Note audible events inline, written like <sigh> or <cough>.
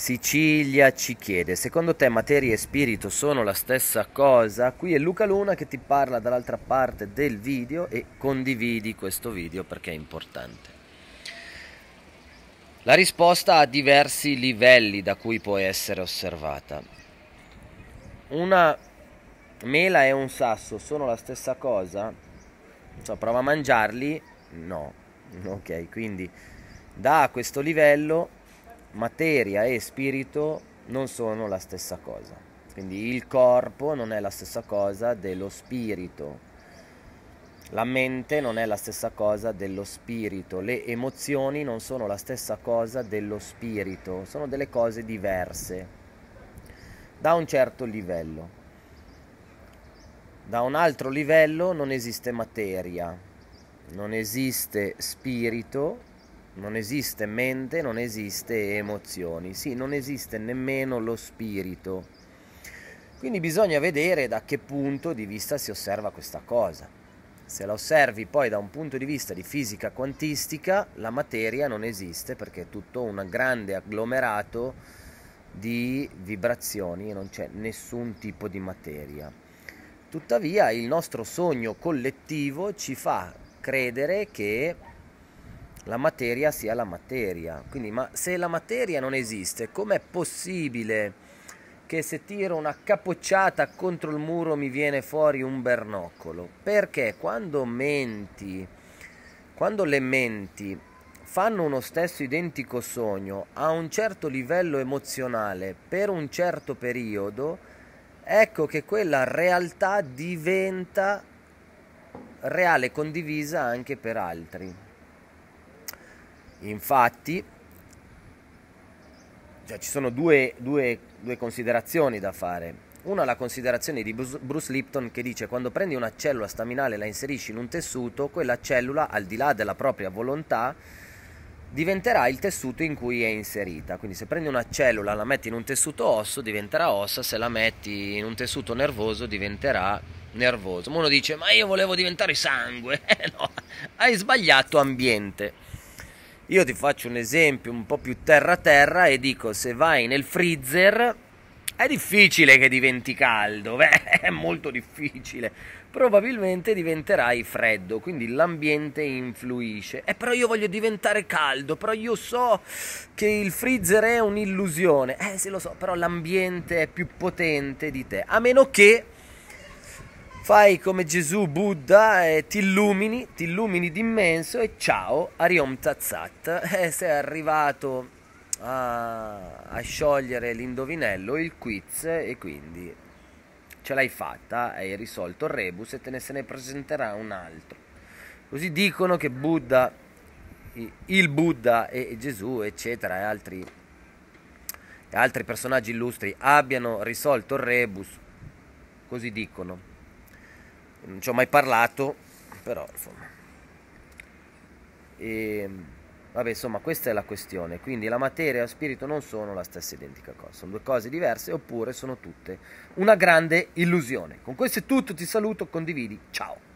Sicilia ci chiede, secondo te materia e spirito sono la stessa cosa? Qui è Luca Luna che ti parla dall'altra parte del video e condividi questo video perché è importante. La risposta ha diversi livelli da cui può essere osservata. Una mela e un sasso sono la stessa cosa? Cioè, prova a mangiarli? No. Ok, quindi da questo livello materia e spirito non sono la stessa cosa. Quindi il corpo non è la stessa cosa dello spirito. La mente non è la stessa cosa dello spirito, le emozioni non sono la stessa cosa dello spirito, sono delle cose diverse da un certo livello. Da un altro livello non esiste materia, non esiste spirito non esiste mente, non esiste emozioni, sì, non esiste nemmeno lo spirito. Quindi bisogna vedere da che punto di vista si osserva questa cosa. Se la osservi poi da un punto di vista di fisica quantistica, la materia non esiste perché è tutto un grande agglomerato di vibrazioni e non c'è nessun tipo di materia. Tuttavia il nostro sogno collettivo ci fa credere che la materia sia la materia. Quindi, ma se la materia non esiste, com'è possibile che se tiro una capocciata contro il muro mi viene fuori un bernoccolo? Perché quando menti, quando le menti fanno uno stesso identico sogno a un certo livello emozionale per un certo periodo, ecco che quella realtà diventa reale condivisa anche per altri. Infatti, cioè, ci sono due, due, due considerazioni da fare. Una la considerazione di Bruce Lipton che dice quando prendi una cellula staminale e la inserisci in un tessuto, quella cellula, al di là della propria volontà, diventerà il tessuto in cui è inserita. Quindi se prendi una cellula, la metti in un tessuto osso, diventerà ossa, se la metti in un tessuto nervoso, diventerà nervoso. Ma uno dice, ma io volevo diventare sangue. <laughs> no, hai sbagliato ambiente. Io ti faccio un esempio un po' più terra-terra e dico se vai nel freezer è difficile che diventi caldo, <laughs> beh, è molto difficile. Probabilmente diventerai freddo, quindi l'ambiente influisce. Eh, però io voglio diventare caldo, però io so che il freezer è un'illusione. Eh, sì lo so, però l'ambiente è più potente di te, a meno che fai come Gesù Buddha e ti illumini, ti illumini d'immenso e ciao Ariom Tazzat, <laughs> e eh, sei arrivato a, a sciogliere l'indovinello, il quiz e quindi ce l'hai fatta, hai risolto il rebus e te ne se ne presenterà un altro. Così dicono che Buddha, il Buddha e Gesù, eccetera, e altri, e altri personaggi illustri abbiano risolto il rebus, così dicono non ci ho mai parlato, però insomma. E, ehm, vabbè, insomma, questa è la questione. Quindi la materia e lo spirito non sono la stessa identica cosa, sono due cose diverse oppure sono tutte una grande illusione. Con questo è tutto, ti saluto, condividi, ciao.